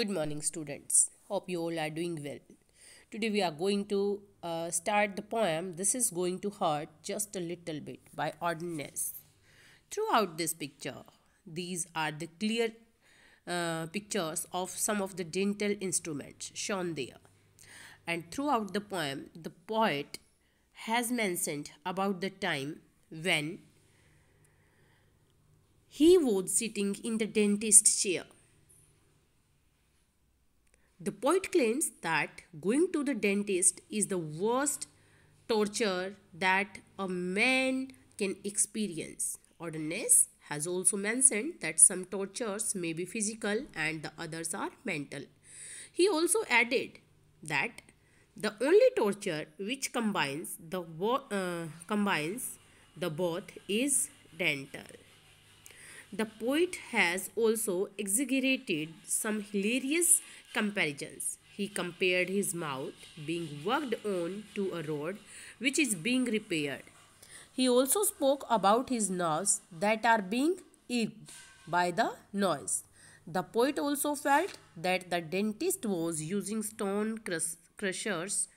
Good morning students. Hope you all are doing well. Today we are going to uh, start the poem This is going to hurt just a little bit by Auden Throughout this picture, these are the clear uh, pictures of some of the dental instruments shown there. And throughout the poem, the poet has mentioned about the time when he was sitting in the dentist chair the poet claims that going to the dentist is the worst torture that a man can experience. Ordonnance has also mentioned that some tortures may be physical and the others are mental. He also added that the only torture which combines the uh, combines the both is dental. The poet has also exaggerated some hilarious comparisons. He compared his mouth being worked on to a road which is being repaired. He also spoke about his nerves that are being irked by the noise. The poet also felt that the dentist was using stone crushers,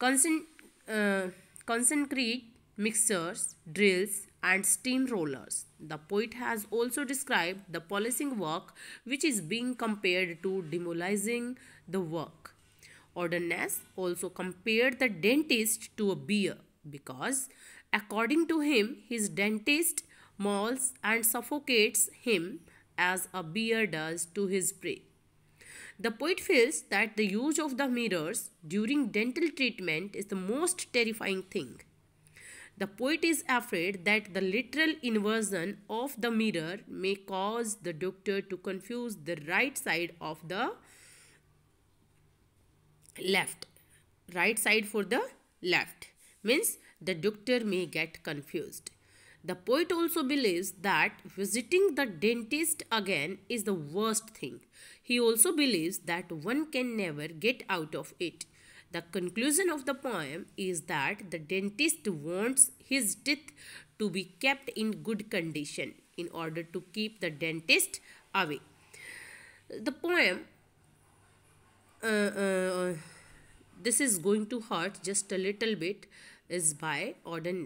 concent uh, concrete mixers, drills, and steam rollers. The poet has also described the policing work which is being compared to demolizing the work. Ordonnance also compared the dentist to a beer because according to him his dentist mauls and suffocates him as a bear does to his prey. The poet feels that the use of the mirrors during dental treatment is the most terrifying thing the poet is afraid that the literal inversion of the mirror may cause the doctor to confuse the right side of the left. Right side for the left means the doctor may get confused. The poet also believes that visiting the dentist again is the worst thing. He also believes that one can never get out of it. The conclusion of the poem is that the dentist wants his teeth to be kept in good condition in order to keep the dentist away. The poem, uh, uh, this is going to hurt just a little bit, is by Auden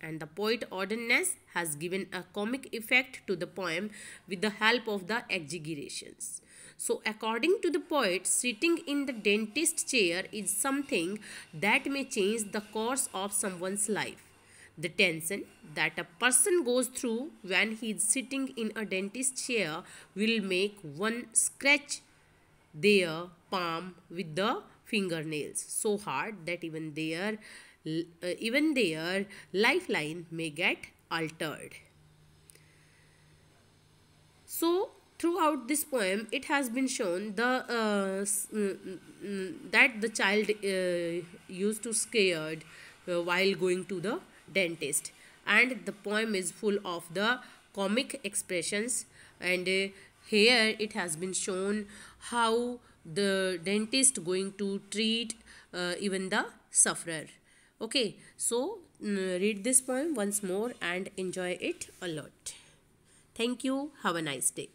and the poet Auden has given a comic effect to the poem with the help of the exaggerations. So according to the poet, sitting in the dentist chair is something that may change the course of someone's life. The tension that a person goes through when he is sitting in a dentist chair will make one scratch their palm with the fingernails so hard that even their uh, even their lifeline may get altered so throughout this poem it has been shown the uh, uh that the child uh, used to scared uh, while going to the dentist and the poem is full of the comic expressions and uh, here it has been shown how the dentist going to treat uh, even the sufferer okay so read this poem once more and enjoy it a lot thank you have a nice day